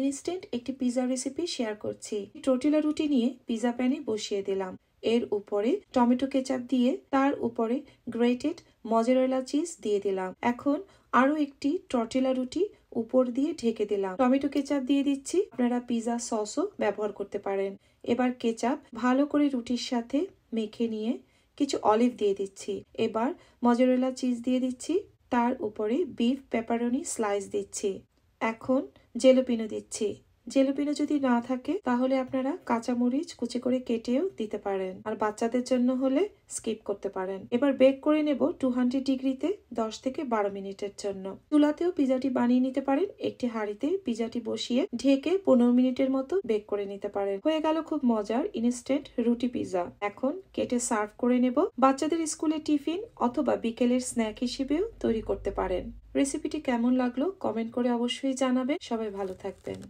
instant একটি pizza recipe share করছি টোটিলা রুটি নিয়ে পিজা প্যানে বসিয়ে দিলাম এর উপরে টমেটো কেচাপ দিয়ে তার উপরে গ্রেটেড মজেরেলা চিজ দিয়ে দিলাম এখন আরো একটি টর্টিলা রুটি উপর দিয়ে ঢেকে দিলাম টমেটো কেচাপ দিয়ে দিচ্ছি আপনারা পিজা সসও ব্যবহার করতে পারেন এবার কেচাপ ভালো করে রুটির সাথে মেখে নিয়ে কিছু অলিভ দিয়ে দিচ্ছি এবার মজেরোলা চিজ দিয়ে দিচ্ছি তার উপরে বিফ পেপারনি স্লাইস দিচ্ছি এখন জেলপিনো দিচ্ছি জেলেপিটা যদি না থাকে তাহলে আপনারা কাঁচামরিচ কুচি করে কেটেও দিতে পারেন আর বাচ্চাদের জন্য হলে স্কিপ করতে পারেন এবার বেক করে নেব টু হান্ড্রেড ডিগ্রিতে দশ থেকে বারো মিনিটের জন্য চুলাতেও পিজাটি বানিয়ে নিতে পারেন একটি হাঁড়িতে পিজাটি বসিয়ে ঢেকে পনেরো মিনিটের মতো বেক করে নিতে পারেন হয়ে গেল খুব মজার ইনস্ট্যান্ট রুটি পিজা এখন কেটে সার্ভ করে নেব বাচ্চাদের স্কুলে টিফিন অথবা বিকেলের স্ন্যাক হিসেবেও তৈরি করতে পারেন রেসিপিটি কেমন লাগলো কমেন্ট করে অবশ্যই জানাবেন সবাই ভালো থাকবেন